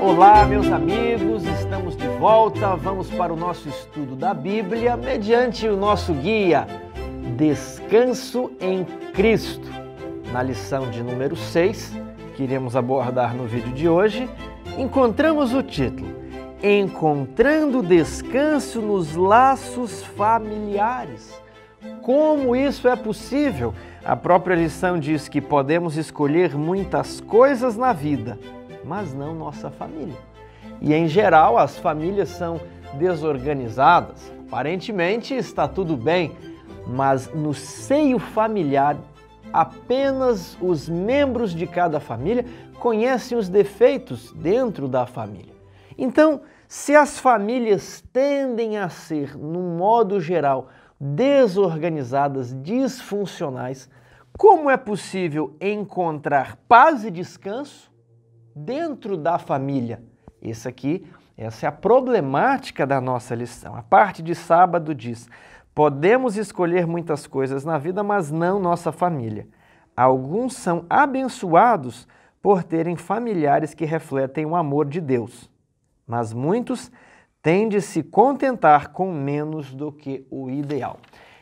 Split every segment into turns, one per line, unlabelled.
Olá, meus amigos, estamos de volta. Vamos para o nosso estudo da Bíblia mediante o nosso guia Descanso em Cristo. Na lição de número 6, que iremos abordar no vídeo de hoje, encontramos o título Encontrando Descanso nos Laços Familiares. Como isso é possível? A própria lição diz que podemos escolher muitas coisas na vida, mas não nossa família. E em geral, as famílias são desorganizadas. Aparentemente está tudo bem, mas no seio familiar, apenas os membros de cada família conhecem os defeitos dentro da família. Então, se as famílias tendem a ser, num modo geral, desorganizadas, disfuncionais, como é possível encontrar paz e descanso dentro da família? Esse aqui, essa é a problemática da nossa lição. A parte de sábado diz: Podemos escolher muitas coisas na vida, mas não nossa família. Alguns são abençoados por terem familiares que refletem o amor de Deus, mas muitos tende a se contentar com menos do que o ideal.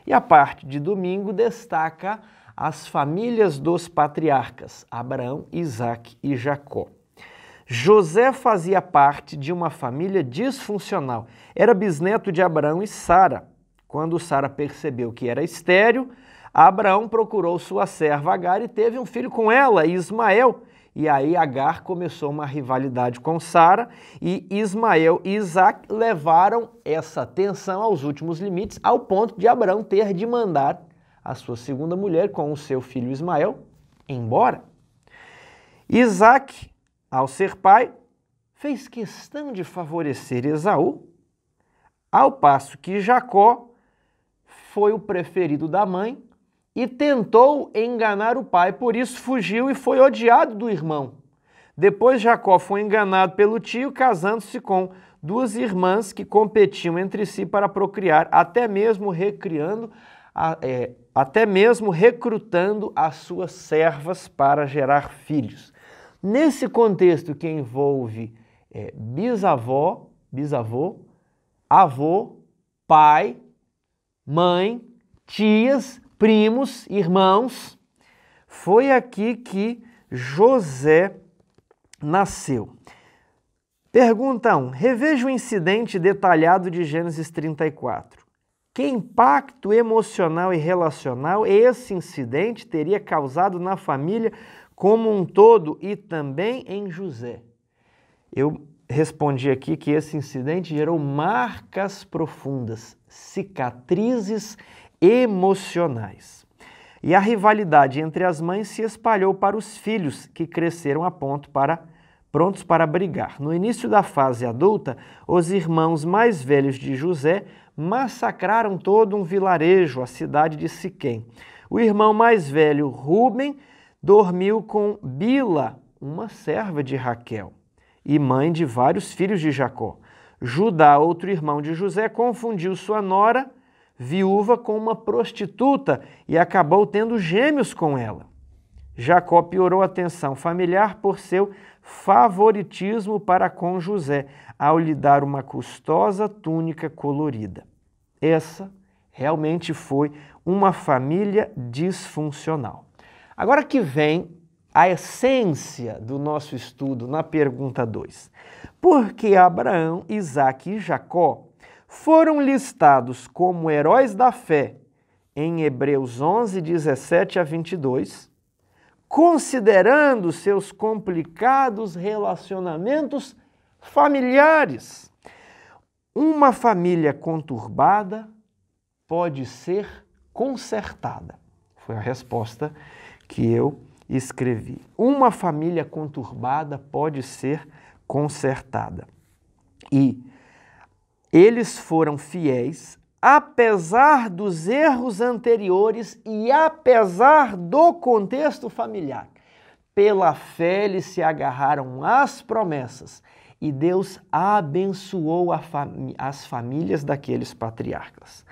E a parte de domingo destaca as famílias dos patriarcas Abraão, Isaac e Jacó. José fazia parte de uma família disfuncional. Era bisneto de Abraão e Sara. Quando Sara percebeu que era estéril, Abraão procurou sua serva Agar e teve um filho com ela, Ismael. E aí Agar começou uma rivalidade com Sara e Ismael e Isaac levaram essa tensão aos últimos limites, ao ponto de Abraão ter de mandar a sua segunda mulher com o seu filho Ismael embora. Isaac, ao ser pai, fez questão de favorecer Esaú, ao passo que Jacó foi o preferido da mãe, e tentou enganar o pai, por isso fugiu e foi odiado do irmão. Depois Jacó foi enganado pelo tio, casando-se com duas irmãs que competiam entre si para procriar, até mesmo recriando, é, até mesmo recrutando as suas servas para gerar filhos. Nesse contexto que envolve é, bisavó, bisavô, avô, pai, mãe, tias primos, irmãos, foi aqui que José nasceu. Pergunta 1. Reveja o incidente detalhado de Gênesis 34. Que impacto emocional e relacional esse incidente teria causado na família como um todo e também em José? Eu respondi aqui que esse incidente gerou marcas profundas, cicatrizes emocionais. E a rivalidade entre as mães se espalhou para os filhos, que cresceram a ponto para prontos para brigar. No início da fase adulta, os irmãos mais velhos de José massacraram todo um vilarejo, a cidade de Siquém. O irmão mais velho, Ruben, dormiu com Bila, uma serva de Raquel, e mãe de vários filhos de Jacó. Judá, outro irmão de José, confundiu sua nora viúva com uma prostituta e acabou tendo gêmeos com ela. Jacó piorou a tensão familiar por seu favoritismo para com José, ao lhe dar uma custosa túnica colorida. Essa realmente foi uma família disfuncional. Agora que vem a essência do nosso estudo na pergunta 2. Por que Abraão, Isaac e Jacó foram listados como heróis da fé em Hebreus 11, 17 a 22, considerando seus complicados relacionamentos familiares. Uma família conturbada pode ser consertada. Foi a resposta que eu escrevi. Uma família conturbada pode ser consertada. E eles foram fiéis apesar dos erros anteriores e apesar do contexto familiar. Pela fé eles se agarraram às promessas e Deus abençoou fami as famílias daqueles patriarcas.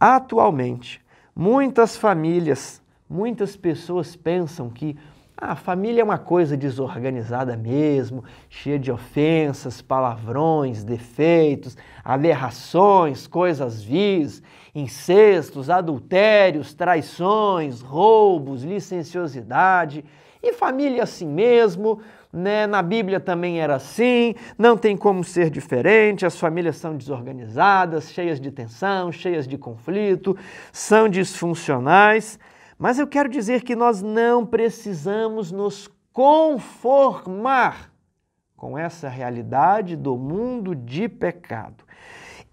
Atualmente, muitas famílias, muitas pessoas pensam que a família é uma coisa desorganizada mesmo, cheia de ofensas, palavrões, defeitos, aberrações, coisas vis, incestos, adultérios, traições, roubos, licenciosidade. E família é assim mesmo, né? na Bíblia também era assim, não tem como ser diferente, as famílias são desorganizadas, cheias de tensão, cheias de conflito, são disfuncionais. Mas eu quero dizer que nós não precisamos nos conformar com essa realidade do mundo de pecado.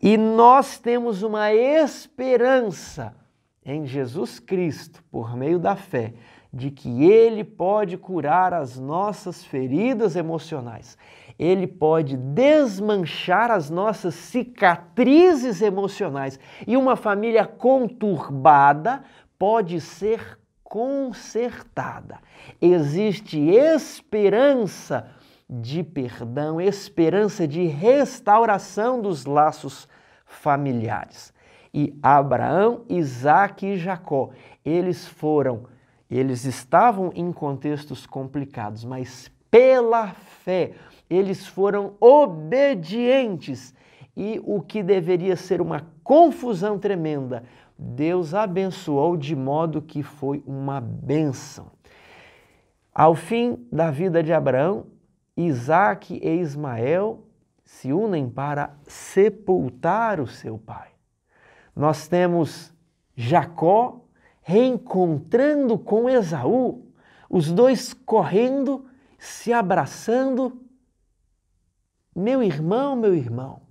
E nós temos uma esperança em Jesus Cristo, por meio da fé, de que Ele pode curar as nossas feridas emocionais, Ele pode desmanchar as nossas cicatrizes emocionais. E uma família conturbada pode ser consertada. Existe esperança de perdão, esperança de restauração dos laços familiares. E Abraão, Isaac e Jacó, eles foram, eles estavam em contextos complicados, mas pela fé, eles foram obedientes. E o que deveria ser uma confusão tremenda Deus abençoou de modo que foi uma bênção. Ao fim da vida de Abraão, Isaac e Ismael se unem para sepultar o seu pai. Nós temos Jacó reencontrando com Esaú, os dois correndo, se abraçando. Meu irmão, meu irmão.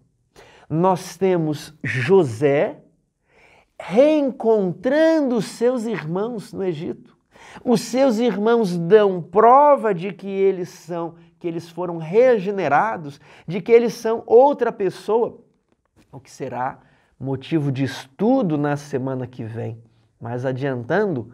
Nós temos José reencontrando seus irmãos no Egito. Os seus irmãos dão prova de que eles são, que eles foram regenerados, de que eles são outra pessoa, o que será motivo de estudo na semana que vem. Mas adiantando,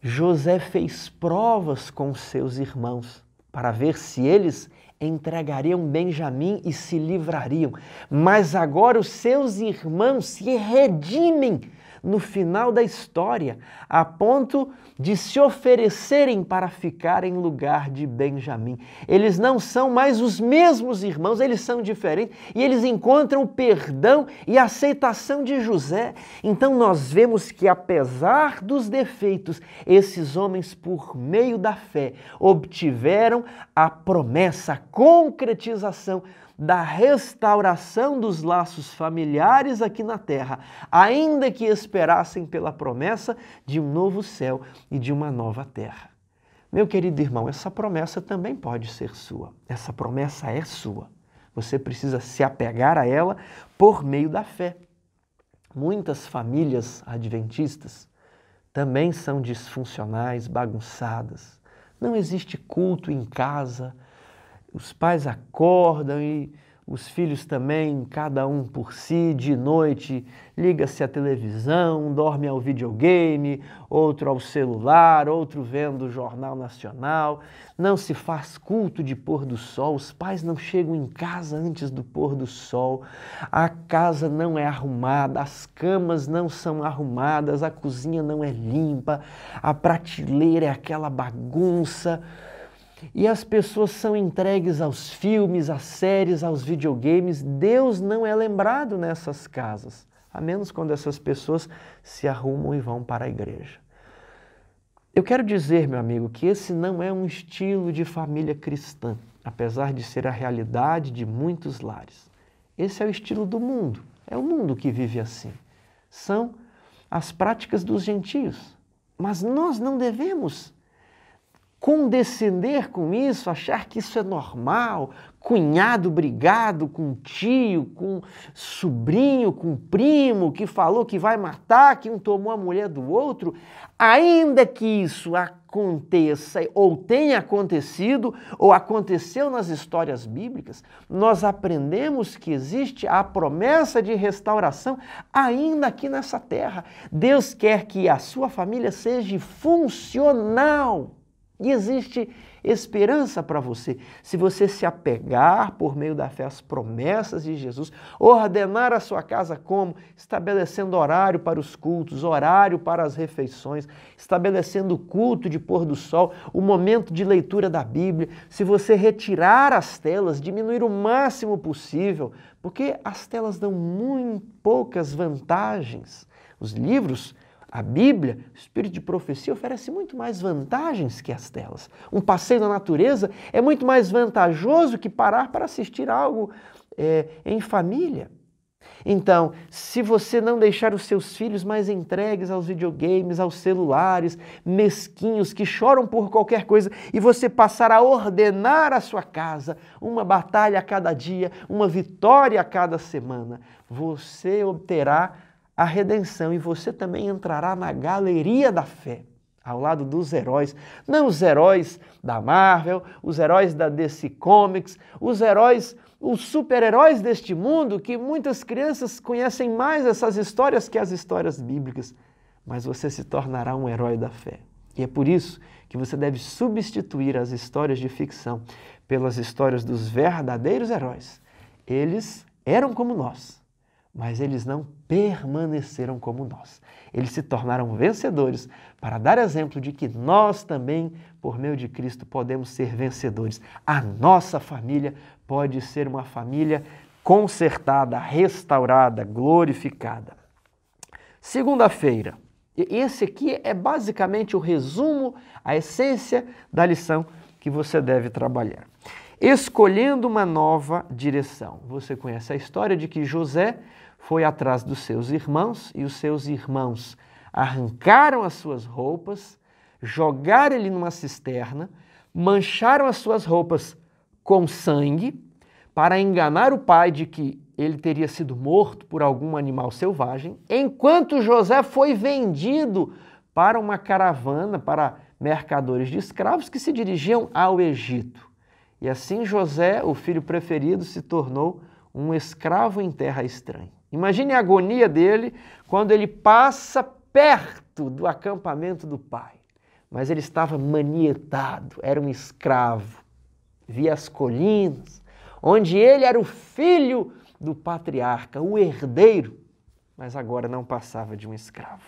José fez provas com seus irmãos para ver se eles entregariam Benjamim e se livrariam. Mas agora os seus irmãos se redimem no final da história, a ponto de se oferecerem para ficar em lugar de Benjamim. Eles não são mais os mesmos irmãos, eles são diferentes e eles encontram o perdão e a aceitação de José. Então nós vemos que, apesar dos defeitos, esses homens, por meio da fé, obtiveram a promessa, a concretização da restauração dos laços familiares aqui na terra, ainda que espirituais esperassem pela promessa de um novo céu e de uma nova terra. Meu querido irmão, essa promessa também pode ser sua. Essa promessa é sua. Você precisa se apegar a ela por meio da fé. Muitas famílias adventistas também são disfuncionais, bagunçadas. Não existe culto em casa. Os pais acordam e os filhos também, cada um por si, de noite liga-se à televisão, dorme ao videogame, outro ao celular, outro vendo o Jornal Nacional. Não se faz culto de pôr do sol, os pais não chegam em casa antes do pôr do sol, a casa não é arrumada, as camas não são arrumadas, a cozinha não é limpa, a prateleira é aquela bagunça e as pessoas são entregues aos filmes, às séries, aos videogames. Deus não é lembrado nessas casas, a menos quando essas pessoas se arrumam e vão para a igreja. Eu quero dizer, meu amigo, que esse não é um estilo de família cristã, apesar de ser a realidade de muitos lares. Esse é o estilo do mundo, é o mundo que vive assim. São as práticas dos gentios. Mas nós não devemos condescender com isso, achar que isso é normal, cunhado brigado com tio, com sobrinho, com primo, que falou que vai matar, que um tomou a mulher do outro, ainda que isso aconteça ou tenha acontecido ou aconteceu nas histórias bíblicas, nós aprendemos que existe a promessa de restauração ainda aqui nessa terra. Deus quer que a sua família seja funcional e existe esperança para você. Se você se apegar por meio da fé às promessas de Jesus, ordenar a sua casa como? Estabelecendo horário para os cultos, horário para as refeições, estabelecendo o culto de pôr do sol, o momento de leitura da Bíblia. Se você retirar as telas, diminuir o máximo possível, porque as telas dão muito poucas vantagens. Os livros a Bíblia, o espírito de profecia, oferece muito mais vantagens que as telas. Um passeio na natureza é muito mais vantajoso que parar para assistir algo é, em família. Então, se você não deixar os seus filhos mais entregues aos videogames, aos celulares, mesquinhos que choram por qualquer coisa, e você passar a ordenar a sua casa, uma batalha a cada dia, uma vitória a cada semana, você obterá a redenção e você também entrará na galeria da fé, ao lado dos heróis. Não os heróis da Marvel, os heróis da DC Comics, os heróis, os super-heróis deste mundo, que muitas crianças conhecem mais essas histórias que as histórias bíblicas. Mas você se tornará um herói da fé. E é por isso que você deve substituir as histórias de ficção pelas histórias dos verdadeiros heróis. Eles eram como nós, mas eles não permaneceram como nós. Eles se tornaram vencedores para dar exemplo de que nós também, por meio de Cristo, podemos ser vencedores. A nossa família pode ser uma família consertada, restaurada, glorificada. Segunda-feira. Esse aqui é basicamente o resumo, a essência da lição que você deve trabalhar. Escolhendo uma nova direção. Você conhece a história de que José foi atrás dos seus irmãos e os seus irmãos arrancaram as suas roupas, jogaram ele numa cisterna, mancharam as suas roupas com sangue para enganar o pai de que ele teria sido morto por algum animal selvagem, enquanto José foi vendido para uma caravana para mercadores de escravos que se dirigiam ao Egito. E assim José, o filho preferido, se tornou um escravo em terra estranha. Imagine a agonia dele quando ele passa perto do acampamento do pai. Mas ele estava manietado, era um escravo. Via as colinas, onde ele era o filho do patriarca, o herdeiro, mas agora não passava de um escravo.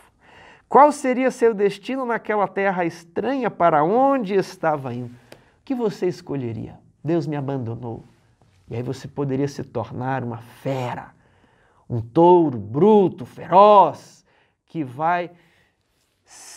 Qual seria seu destino naquela terra estranha para onde estava indo? O que você escolheria? Deus me abandonou. E aí você poderia se tornar uma fera um touro bruto, feroz, que vai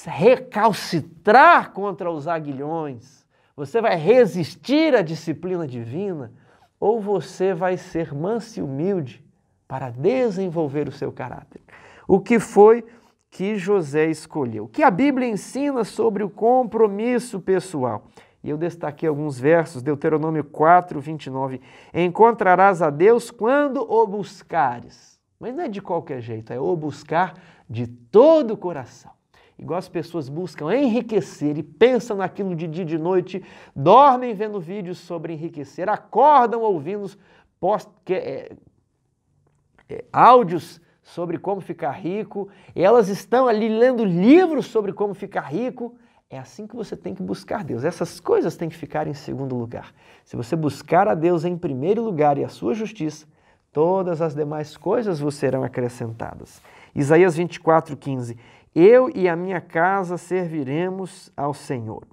recalcitrar contra os aguilhões? Você vai resistir à disciplina divina? Ou você vai ser manso e humilde para desenvolver o seu caráter? O que foi que José escolheu? O que a Bíblia ensina sobre o compromisso pessoal? E eu destaquei alguns versos, Deuteronômio 4, 29. Encontrarás a Deus quando o buscares mas não é de qualquer jeito, é o buscar de todo o coração. Igual as pessoas buscam enriquecer e pensam naquilo de dia e de noite, dormem vendo vídeos sobre enriquecer, acordam ouvindo post, é, é, áudios sobre como ficar rico, elas estão ali lendo livros sobre como ficar rico. É assim que você tem que buscar Deus. Essas coisas têm que ficar em segundo lugar. Se você buscar a Deus em primeiro lugar e a sua justiça, Todas as demais coisas vos serão acrescentadas. Isaías 24, 15. Eu e a minha casa serviremos ao Senhor.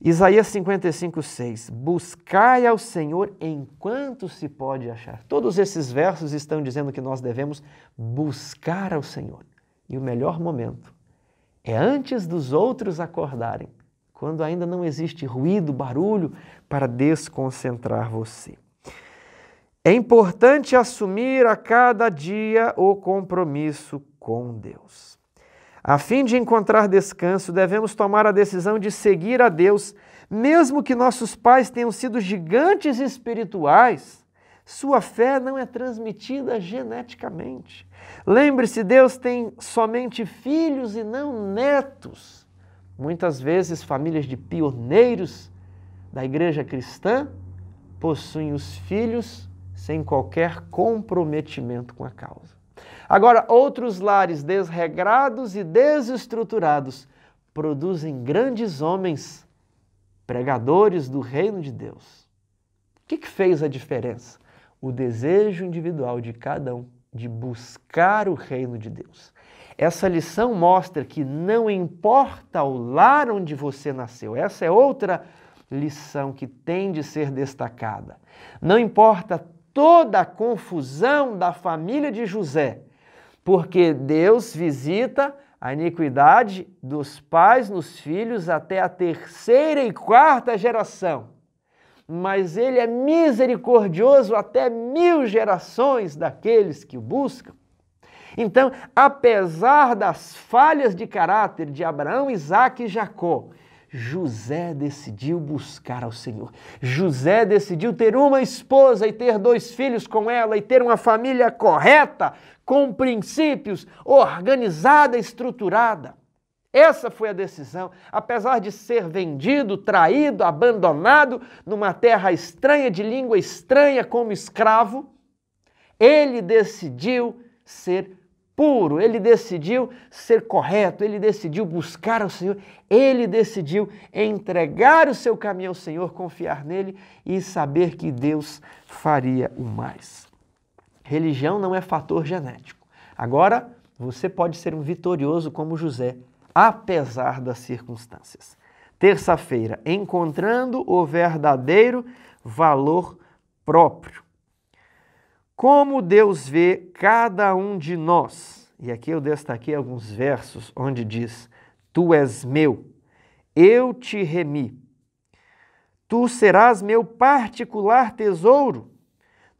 Isaías 55, 6. Buscai ao Senhor enquanto se pode achar. Todos esses versos estão dizendo que nós devemos buscar ao Senhor. E o melhor momento é antes dos outros acordarem, quando ainda não existe ruído, barulho para desconcentrar você. É importante assumir a cada dia o compromisso com Deus. A fim de encontrar descanso, devemos tomar a decisão de seguir a Deus, mesmo que nossos pais tenham sido gigantes espirituais. Sua fé não é transmitida geneticamente. Lembre-se, Deus tem somente filhos e não netos. Muitas vezes, famílias de pioneiros da igreja cristã possuem os filhos sem qualquer comprometimento com a causa. Agora, outros lares desregrados e desestruturados produzem grandes homens, pregadores do reino de Deus. O que, que fez a diferença? O desejo individual de cada um de buscar o reino de Deus. Essa lição mostra que não importa o lar onde você nasceu, essa é outra lição que tem de ser destacada. Não importa toda a confusão da família de José, porque Deus visita a iniquidade dos pais nos filhos até a terceira e quarta geração. Mas ele é misericordioso até mil gerações daqueles que o buscam. Então, apesar das falhas de caráter de Abraão, Isaac e Jacó, José decidiu buscar ao Senhor. José decidiu ter uma esposa e ter dois filhos com ela e ter uma família correta, com princípios, organizada, estruturada. Essa foi a decisão. Apesar de ser vendido, traído, abandonado numa terra estranha, de língua estranha, como escravo, ele decidiu ser puro, ele decidiu ser correto, ele decidiu buscar o Senhor, ele decidiu entregar o seu caminho ao Senhor, confiar nele e saber que Deus faria o mais. Religião não é fator genético. Agora, você pode ser um vitorioso como José, apesar das circunstâncias. Terça-feira, encontrando o verdadeiro valor próprio como Deus vê cada um de nós. E aqui eu destaquei alguns versos onde diz: Tu és meu, eu te remi. Tu serás meu particular tesouro.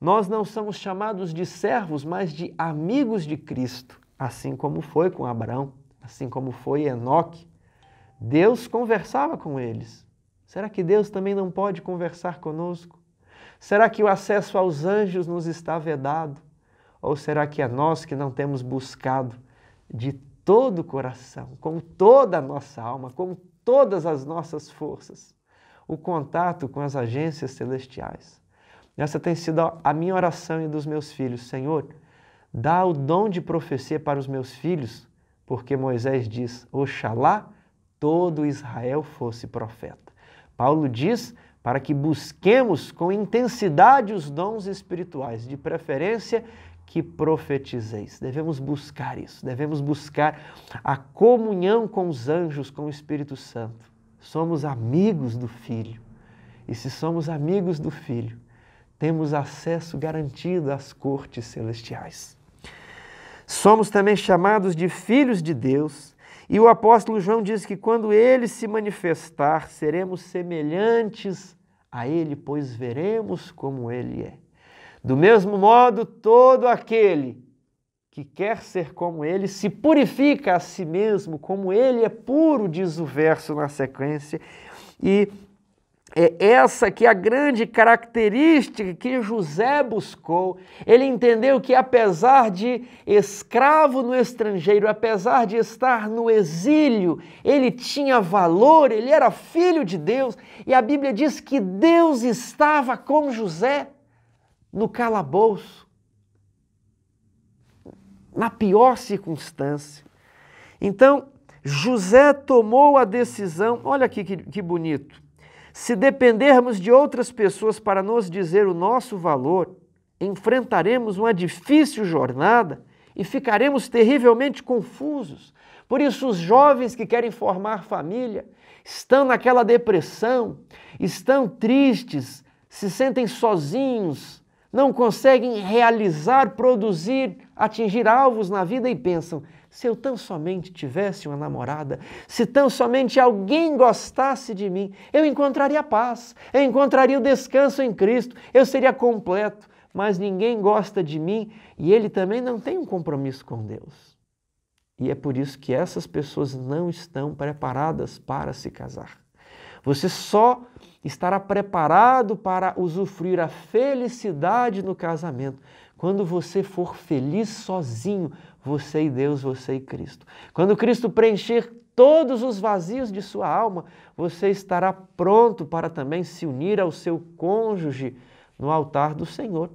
Nós não somos chamados de servos, mas de amigos de Cristo, assim como foi com Abraão, assim como foi Enoque. Deus conversava com eles. Será que Deus também não pode conversar conosco? Será que o acesso aos anjos nos está vedado? Ou será que é nós que não temos buscado de todo o coração, com toda a nossa alma, com todas as nossas forças, o contato com as agências celestiais? Essa tem sido a minha oração e dos meus filhos. Senhor, dá o dom de profecia para os meus filhos, porque Moisés diz: Oxalá todo Israel fosse profeta. Paulo diz para que busquemos com intensidade os dons espirituais, de preferência que profetizeis. Devemos buscar isso, devemos buscar a comunhão com os anjos, com o Espírito Santo. Somos amigos do Filho. E se somos amigos do Filho, temos acesso garantido às cortes celestiais. Somos também chamados de filhos de Deus, e o apóstolo João diz que quando ele se manifestar, seremos semelhantes a ele, pois veremos como ele é. Do mesmo modo, todo aquele que quer ser como ele se purifica a si mesmo, como ele é puro, diz o verso na sequência, e é essa que é a grande característica que José buscou. Ele entendeu que, apesar de escravo no estrangeiro, apesar de estar no exílio, ele tinha valor, ele era filho de Deus. E a Bíblia diz que Deus estava com José no calabouço, na pior circunstância. Então, José tomou a decisão, olha aqui que, que bonito se dependermos de outras pessoas para nos dizer o nosso valor, enfrentaremos uma difícil jornada e ficaremos terrivelmente confusos. Por isso, os jovens que querem formar família estão naquela depressão, estão tristes, se sentem sozinhos, não conseguem realizar, produzir, atingir alvos na vida e pensam: se eu tão somente tivesse uma namorada, se tão somente alguém gostasse de mim, eu encontraria paz, eu encontraria o descanso em Cristo, eu seria completo. Mas ninguém gosta de mim e ele também não tem um compromisso com Deus. E é por isso que essas pessoas não estão preparadas para se casar. Você só estará preparado para usufruir a felicidade no casamento quando você for feliz sozinho, você e Deus, você e Cristo. Quando Cristo preencher todos os vazios de sua alma, você estará pronto para também se unir ao seu cônjuge no altar do Senhor.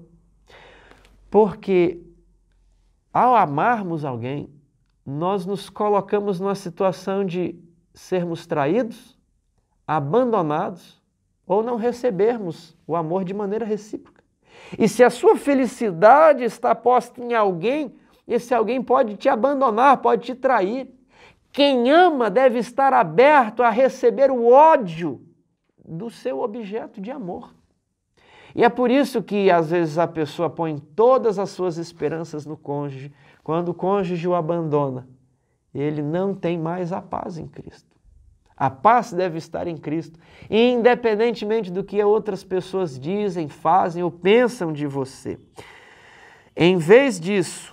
Porque ao amarmos alguém, nós nos colocamos numa situação de sermos traídos, abandonados ou não recebermos o amor de maneira recíproca. E se a sua felicidade está posta em alguém esse alguém pode te abandonar, pode te trair. Quem ama deve estar aberto a receber o ódio do seu objeto de amor. E é por isso que às vezes a pessoa põe todas as suas esperanças no cônjuge. Quando o cônjuge o abandona, ele não tem mais a paz em Cristo. A paz deve estar em Cristo, independentemente do que outras pessoas dizem, fazem ou pensam de você. Em vez disso,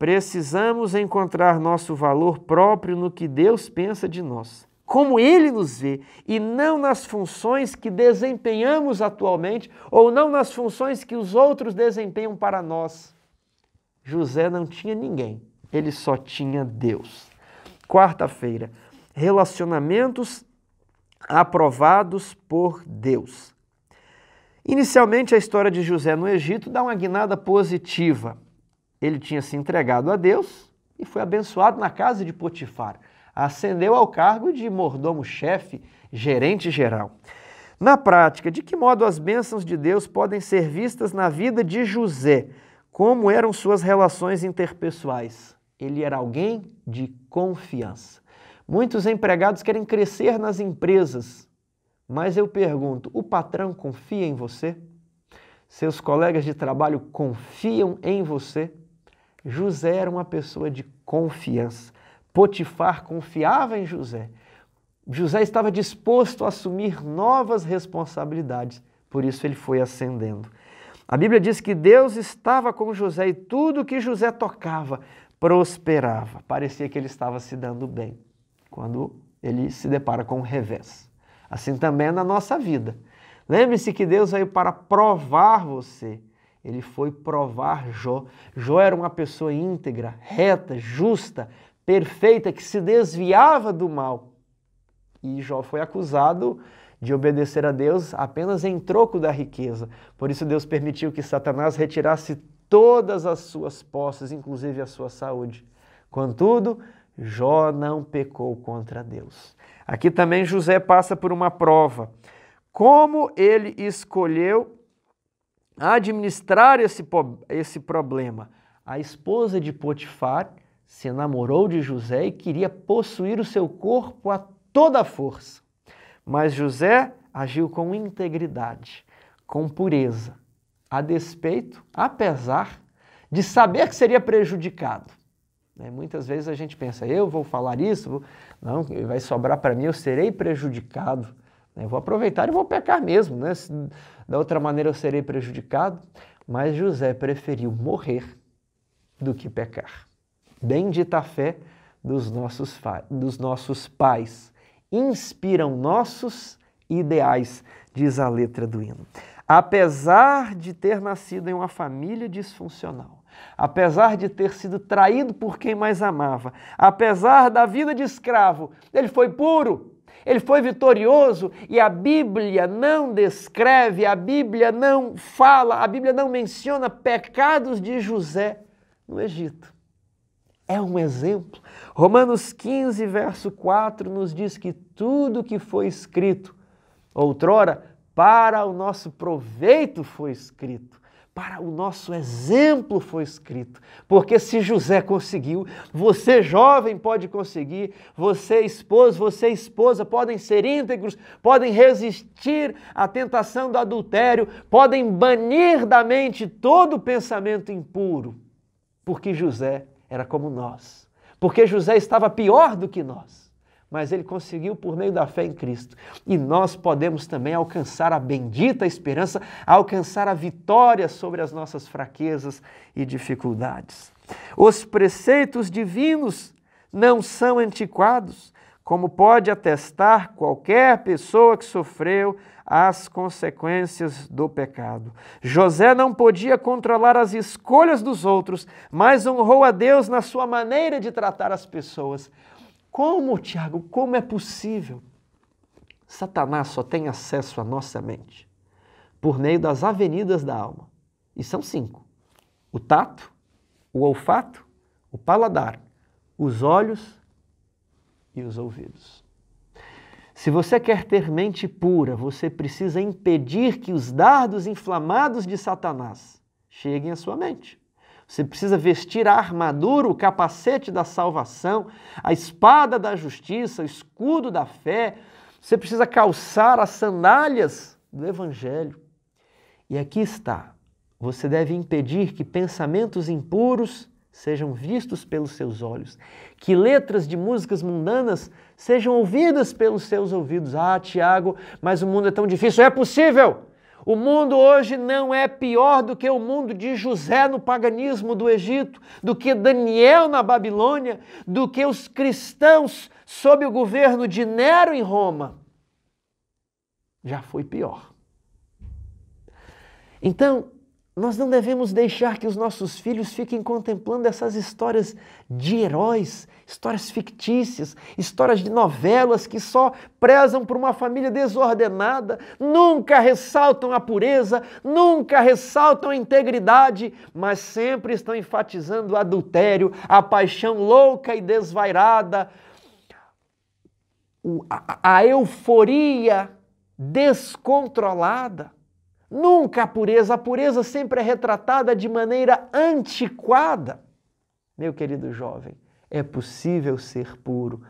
Precisamos encontrar nosso valor próprio no que Deus pensa de nós, como Ele nos vê, e não nas funções que desempenhamos atualmente ou não nas funções que os outros desempenham para nós. José não tinha ninguém, ele só tinha Deus. Quarta-feira, relacionamentos aprovados por Deus. Inicialmente, a história de José no Egito dá uma guinada positiva ele tinha se entregado a Deus e foi abençoado na casa de Potifar. Ascendeu ao cargo de mordomo-chefe, gerente geral. Na prática, de que modo as bênçãos de Deus podem ser vistas na vida de José? Como eram suas relações interpessoais? Ele era alguém de confiança. Muitos empregados querem crescer nas empresas, mas eu pergunto: o patrão confia em você? Seus colegas de trabalho confiam em você? José era uma pessoa de confiança. Potifar confiava em José. José estava disposto a assumir novas responsabilidades, por isso ele foi ascendendo. A Bíblia diz que Deus estava com José e tudo que José tocava prosperava. Parecia que ele estava se dando bem, quando ele se depara com um revés. Assim também é na nossa vida. Lembre-se que Deus veio para provar você ele foi provar Jó. Jó era uma pessoa íntegra, reta, justa, perfeita, que se desviava do mal. E Jó foi acusado de obedecer a Deus apenas em troco da riqueza. Por isso, Deus permitiu que Satanás retirasse todas as suas posses, inclusive a sua saúde. Contudo, Jó não pecou contra Deus. Aqui também José passa por uma prova. Como ele escolheu administrar esse, esse problema. A esposa de Potifar se enamorou de José e queria possuir o seu corpo a toda a força. Mas José agiu com integridade, com pureza, a despeito, apesar de saber que seria prejudicado. Né, muitas vezes a gente pensa, eu vou falar isso, vou... não, vai sobrar para mim, eu serei prejudicado vou aproveitar e vou pecar mesmo, né? Se, da outra maneira eu serei prejudicado. Mas José preferiu morrer do que pecar. Bendita fé dos nossos, dos nossos pais. Inspiram nossos ideais, diz a letra do hino. Apesar de ter nascido em uma família disfuncional, apesar de ter sido traído por quem mais amava, apesar da vida de escravo, ele foi puro, ele foi vitorioso e a Bíblia não descreve, a Bíblia não fala, a Bíblia não menciona pecados de José no Egito. É um exemplo. Romanos 15, verso 4 nos diz que tudo que foi escrito outrora para o nosso proveito foi escrito para o nosso exemplo foi escrito. Porque se José conseguiu, você jovem pode conseguir, você esposo, você esposa podem ser íntegros, podem resistir à tentação do adultério, podem banir da mente todo pensamento impuro. Porque José era como nós. Porque José estava pior do que nós mas ele conseguiu por meio da fé em Cristo. E nós podemos também alcançar a bendita esperança, alcançar a vitória sobre as nossas fraquezas e dificuldades. Os preceitos divinos não são antiquados, como pode atestar qualquer pessoa que sofreu as consequências do pecado. José não podia controlar as escolhas dos outros, mas honrou a Deus na sua maneira de tratar as pessoas. Como, Tiago, como é possível? Satanás só tem acesso à nossa mente por meio das avenidas da alma. E são cinco: o tato, o olfato, o paladar, os olhos e os ouvidos. Se você quer ter mente pura, você precisa impedir que os dardos inflamados de Satanás cheguem à sua mente. Você precisa vestir a armadura, o capacete da salvação, a espada da justiça, o escudo da fé. Você precisa calçar as sandálias do evangelho. E aqui está. Você deve impedir que pensamentos impuros sejam vistos pelos seus olhos, que letras de músicas mundanas sejam ouvidas pelos seus ouvidos. Ah, Tiago, mas o mundo é tão difícil. É possível! O mundo hoje não é pior do que o mundo de José no paganismo do Egito, do que Daniel na Babilônia, do que os cristãos sob o governo de Nero em Roma. Já foi pior. Então, nós não devemos deixar que os nossos filhos fiquem contemplando essas histórias de heróis, histórias fictícias, histórias de novelas que só prezam por uma família desordenada, nunca ressaltam a pureza, nunca ressaltam a integridade, mas sempre estão enfatizando o adultério, a paixão louca e desvairada, a euforia descontrolada. Nunca a pureza. A pureza sempre é retratada de maneira antiquada. Meu querido jovem, é possível ser puro,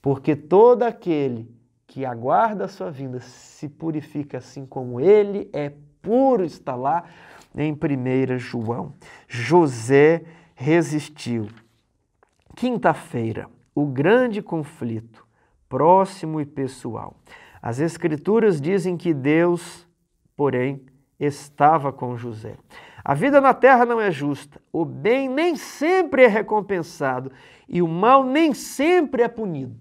porque todo aquele que aguarda a sua vinda se purifica assim como ele é puro, está lá em 1 João. José resistiu. Quinta-feira, o grande conflito, próximo e pessoal. As Escrituras dizem que Deus porém estava com José. A vida na terra não é justa, o bem nem sempre é recompensado e o mal nem sempre é punido.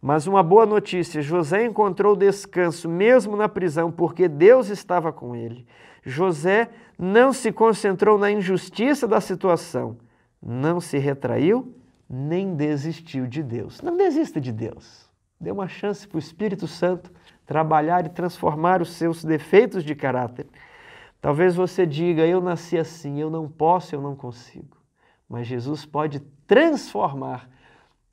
Mas uma boa notícia: José encontrou descanso mesmo na prisão, porque Deus estava com ele. José não se concentrou na injustiça da situação, não se retraiu, nem desistiu de Deus. Não desista de Deus. Dê uma chance para o Espírito Santo trabalhar e transformar os seus defeitos de caráter. Talvez você diga: Eu nasci assim, eu não posso, eu não consigo. Mas Jesus pode transformar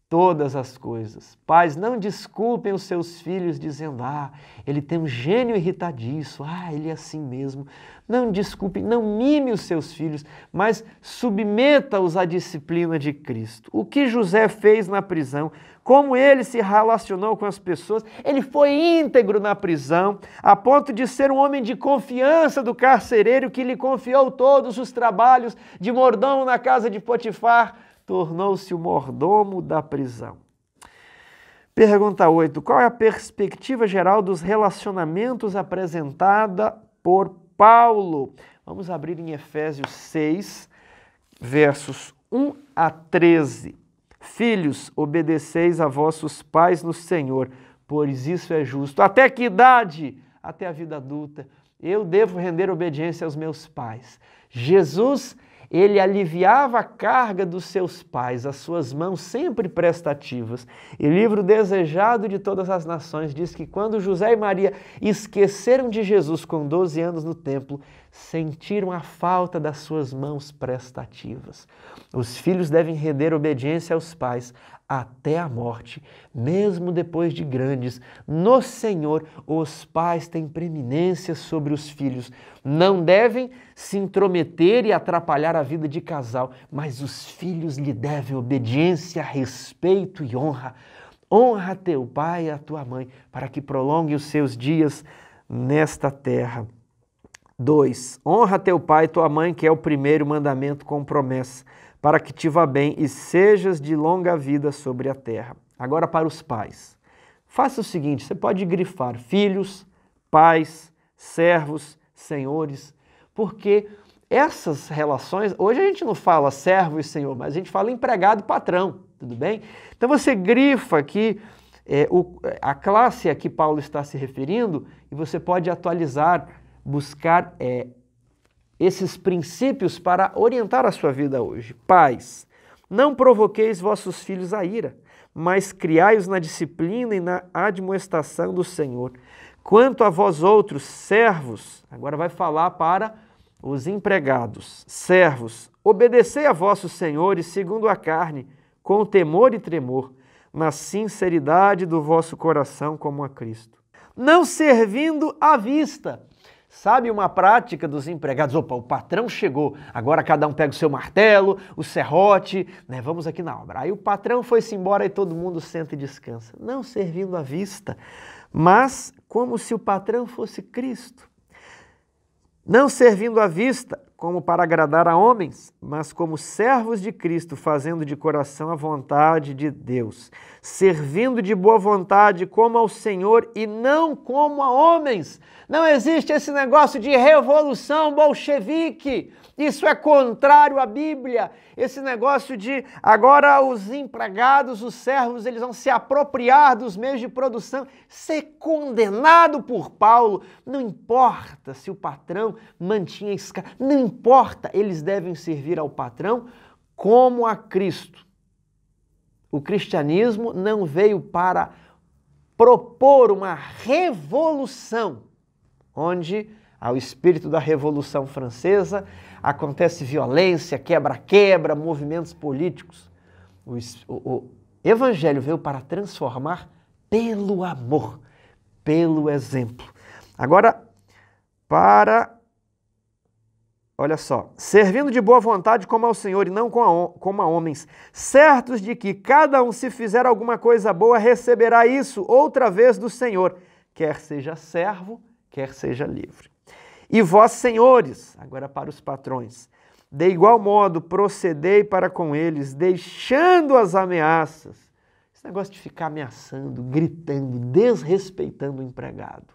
todas as coisas. Pais, não desculpem os seus filhos dizendo: ah, ele tem um gênio irritadiço, ah, ele é assim mesmo. Não desculpe, não mime os seus filhos, mas submeta-os à disciplina de Cristo. O que José fez na prisão, como ele se relacionou com as pessoas, ele foi íntegro na prisão, a ponto de ser um homem de confiança do carcereiro que lhe confiou todos os trabalhos de mordomo na casa de Potifar tornou-se o mordomo da prisão. Pergunta 8. Qual é a perspectiva geral dos relacionamentos apresentada por Paulo? Vamos abrir em Efésios 6, versos 1 a 13. Filhos, obedeceis a vossos pais no Senhor, pois isso é justo. Até que idade? Até a vida adulta. Eu devo render obediência aos meus pais. Jesus ele aliviava a carga dos seus pais, as suas mãos sempre prestativas. E livro desejado de todas as nações diz que quando José e Maria esqueceram de Jesus com 12 anos no templo, sentiram a falta das suas mãos prestativas. Os filhos devem render obediência aos pais, até a morte, mesmo depois de grandes. No Senhor, os pais têm preeminência sobre os filhos. Não devem se intrometer e atrapalhar a vida de casal, mas os filhos lhe devem obediência, respeito e honra. Honra teu pai e a tua mãe, para que prolongue os seus dias nesta terra. 2. Honra teu pai e tua mãe, que é o primeiro mandamento com promessa para que te vá bem e sejas de longa vida sobre a terra. Agora para os pais. Faça o seguinte, você pode grifar filhos, pais, servos, senhores, porque essas relações, hoje a gente não fala servo e senhor, mas a gente fala empregado e patrão, tudo bem? Então você grifa aqui é, o, a classe a que Paulo está se referindo e você pode atualizar, buscar é, esses princípios para orientar a sua vida hoje. Pais, não provoqueis vossos filhos a ira, mas criai-os na disciplina e na admoestação do Senhor. Quanto a vós outros, servos, agora vai falar para os empregados, servos, obedecei a vossos senhores segundo a carne, com temor e tremor, na sinceridade do vosso coração como a Cristo. Não servindo à vista, Sabe uma prática dos empregados? Opa, o patrão chegou, agora cada um pega o seu martelo, o serrote, né? Vamos aqui na obra. Aí o patrão foi-se embora e todo mundo senta e descansa. Não servindo à vista, mas como se o patrão fosse Cristo. Não servindo à vista, como para agradar a homens, mas como servos de Cristo, fazendo de coração a vontade de Deus, servindo de boa vontade como ao Senhor e não como a homens. Não existe esse negócio de revolução bolchevique. Isso é contrário à Bíblia. Esse negócio de agora os empregados, os servos, eles vão se apropriar dos meios de produção, ser condenado por Paulo. Não importa se o patrão mantinha escravo, não importa, eles devem servir ao patrão como a Cristo. O cristianismo não veio para propor uma revolução onde ao espírito da Revolução Francesa, acontece violência, quebra-quebra, movimentos políticos. O, o, o Evangelho veio para transformar pelo amor, pelo exemplo. Agora, para. Olha só, servindo de boa vontade como ao Senhor e não como a homens, certos de que cada um, se fizer alguma coisa boa, receberá isso outra vez do Senhor, quer seja servo, quer seja livre. E vós, senhores, agora para os patrões, de igual modo procedei para com eles, deixando as ameaças. Esse negócio de ficar ameaçando, gritando, desrespeitando o empregado,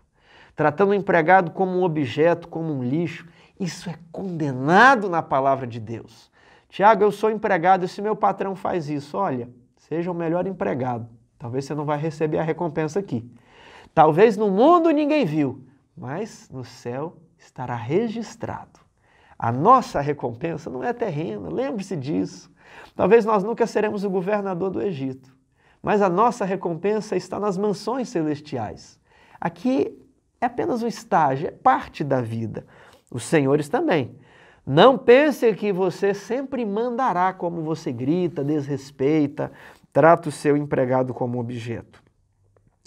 tratando o empregado como um objeto, como um lixo, isso é condenado na palavra de Deus. Tiago, eu sou empregado e se meu patrão faz isso, olha, seja o melhor empregado. Talvez você não vai receber a recompensa aqui. Talvez no mundo ninguém viu, mas no céu estará registrado. A nossa recompensa não é terrena, lembre-se disso. Talvez nós nunca seremos o governador do Egito, mas a nossa recompensa está nas mansões celestiais. Aqui é apenas um estágio, é parte da vida. Os senhores também. Não pense que você sempre mandará como você grita, desrespeita, trata o seu empregado como objeto.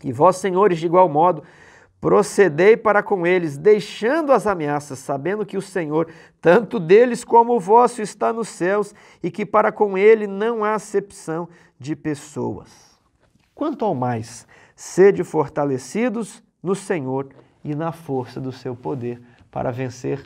E vós, senhores, de igual modo, Procedei para com eles, deixando as ameaças, sabendo que o Senhor, tanto deles como o vosso, está nos céus e que para com ele não há acepção de pessoas. Quanto ao mais, sede fortalecidos no Senhor e na força do seu poder para vencer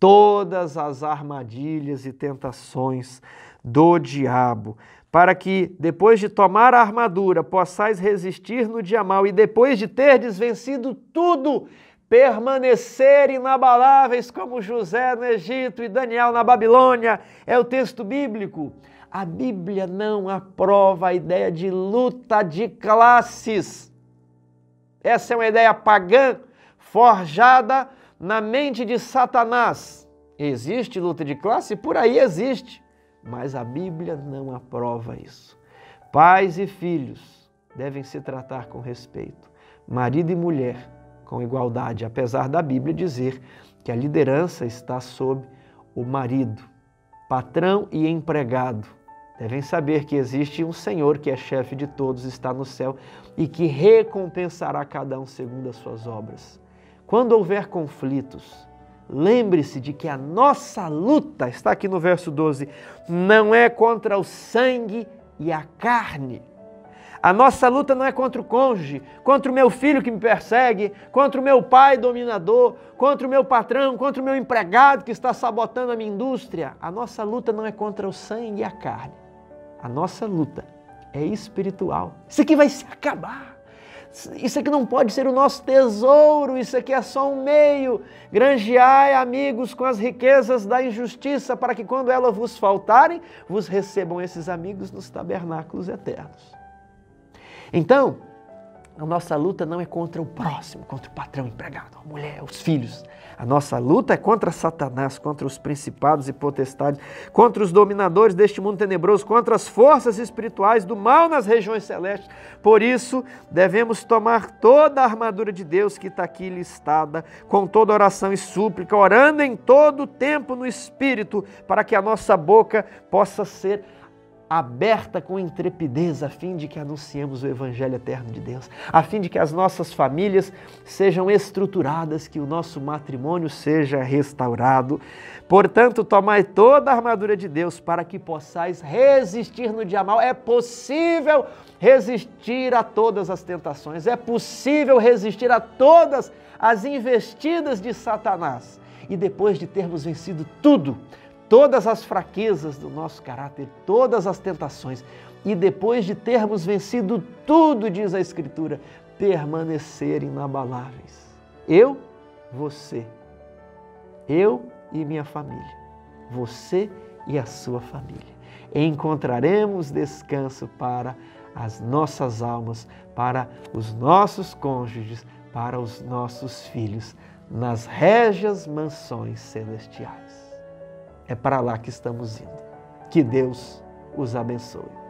todas as armadilhas e tentações do diabo para que, depois de tomar a armadura, possais resistir no dia mal e, depois de ter desvencido tudo, permanecer inabaláveis como José no Egito e Daniel na Babilônia, é o texto bíblico. A Bíblia não aprova a ideia de luta de classes. Essa é uma ideia pagã, forjada na mente de Satanás. Existe luta de classe? Por aí existe mas a Bíblia não aprova isso. Pais e filhos devem se tratar com respeito, marido e mulher com igualdade, apesar da Bíblia dizer que a liderança está sob o marido. Patrão e empregado devem saber que existe um Senhor que é chefe de todos, está no céu e que recompensará cada um segundo as suas obras. Quando houver conflitos, Lembre-se de que a nossa luta, está aqui no verso 12, não é contra o sangue e a carne. A nossa luta não é contra o cônjuge, contra o meu filho que me persegue, contra o meu pai dominador, contra o meu patrão, contra o meu empregado que está sabotando a minha indústria. A nossa luta não é contra o sangue e a carne. A nossa luta é espiritual. Isso aqui vai se acabar. Isso aqui não pode ser o nosso tesouro, isso aqui é só um meio. Granjeai, amigos, com as riquezas da injustiça, para que quando elas vos faltarem, vos recebam esses amigos nos tabernáculos eternos. Então, a nossa luta não é contra o próximo, contra o patrão, o empregado, a mulher, os filhos. A nossa luta é contra Satanás, contra os principados e potestades, contra os dominadores deste mundo tenebroso, contra as forças espirituais do mal nas regiões celestes. Por isso, devemos tomar toda a armadura de Deus que está aqui listada, com toda oração e súplica, orando em todo o tempo no Espírito, para que a nossa boca possa ser aberta com intrepidez, a fim de que anunciemos o Evangelho eterno de Deus, a fim de que as nossas famílias sejam estruturadas, que o nosso matrimônio seja restaurado. Portanto, tomai toda a armadura de Deus para que possais resistir no dia mal. É possível resistir a todas as tentações, é possível resistir a todas as investidas de Satanás. E depois de termos vencido tudo, todas as fraquezas do nosso caráter, todas as tentações. E depois de termos vencido tudo, diz a Escritura, permanecer inabaláveis. Eu, você. Eu e minha família. Você e a sua família. Encontraremos descanso para as nossas almas, para os nossos cônjuges, para os nossos filhos, nas régias mansões celestiais. É para lá que estamos indo. Que Deus os abençoe.